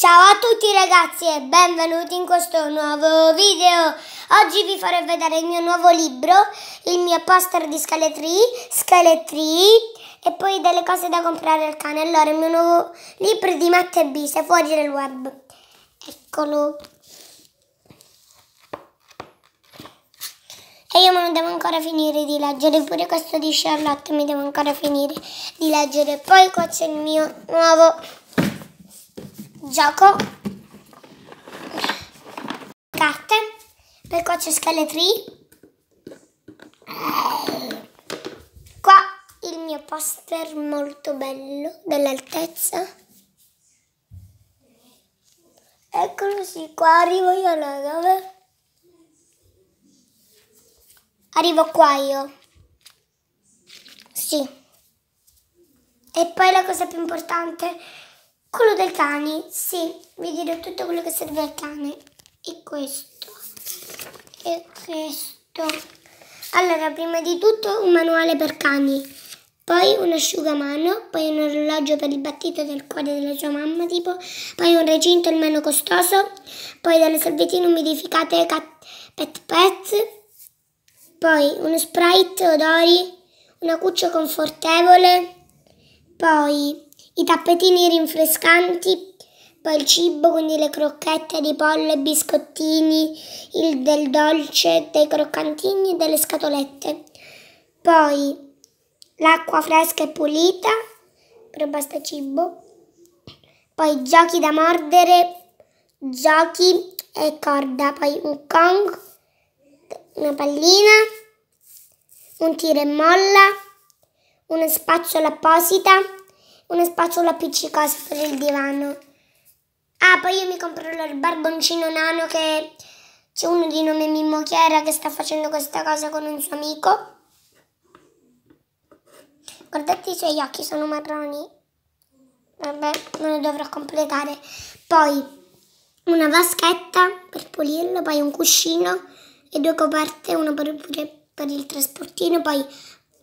Ciao a tutti ragazzi e benvenuti in questo nuovo video. Oggi vi farò vedere il mio nuovo libro, il mio poster di scheletri, scheletri e poi delle cose da comprare al cane. Allora, il mio nuovo libro di Matte B, se fuori del web. Eccolo. E io me lo devo ancora finire di leggere, pure questo di Charlotte mi devo ancora finire di leggere. Poi qua c'è il mio nuovo gioco carte per qua c'è scheletri qua il mio poster molto bello dell'altezza eccolo sì qua arrivo io alla dove arrivo qua io sì e poi la cosa più importante è quello del cane, sì, vi dirò tutto quello che serve al cane. E questo, e questo. Allora, prima di tutto un manuale per cani, poi un asciugamano, poi un orologio per il battito del cuore della sua mamma, tipo, poi un recinto il meno costoso, poi delle salvettine umidificate cat, pet pet, poi uno sprite odori, una cuccia confortevole, poi i tappetini rinfrescanti, poi il cibo, quindi le crocchette di pollo e biscottini, il del dolce, dei croccantini e delle scatolette. Poi l'acqua fresca e pulita però basta cibo. Poi giochi da mordere, giochi e corda, poi un Kong, una pallina, un tiro e molla, una spazzola apposita una spazzola appiccicosa per il divano. Ah, poi io mi comprerò il barboncino nano che c'è uno di nome Mimmo Chiara che sta facendo questa cosa con un suo amico. Guardate i suoi occhi, sono marroni. Vabbè, me lo dovrò completare. Poi una vaschetta per pulirlo, poi un cuscino e due coperte, uno per, per il trasportino, poi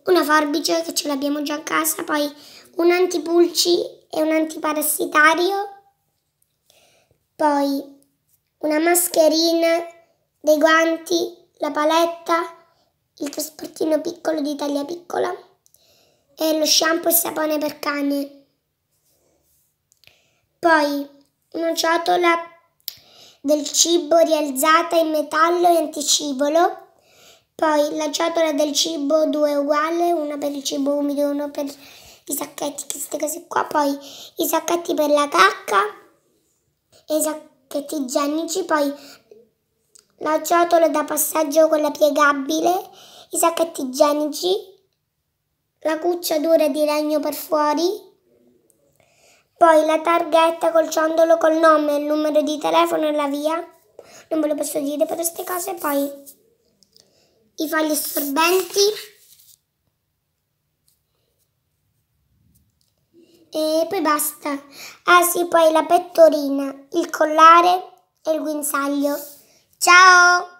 una forbice che ce l'abbiamo già a casa, poi un antipulci e un antiparassitario, poi una mascherina, dei guanti, la paletta, il trasportino piccolo di taglia piccola e lo shampoo e sapone per cane. Poi una ciotola del cibo rialzata in metallo e anticibolo, poi la ciotola del cibo due uguale, una per il cibo umido e una per i sacchetti, queste cose qua, poi i sacchetti per la cacca e i sacchetti igienici, poi la ciotola da passaggio con la piegabile, i sacchetti igienici, la cuccia dura di legno per fuori, poi la targhetta col ciondolo col nome, il numero di telefono e la via. Non ve lo posso dire per queste cose, poi i fogli assorbenti. E poi basta. Ah sì, poi la pettorina, il collare e il guinzaglio. Ciao!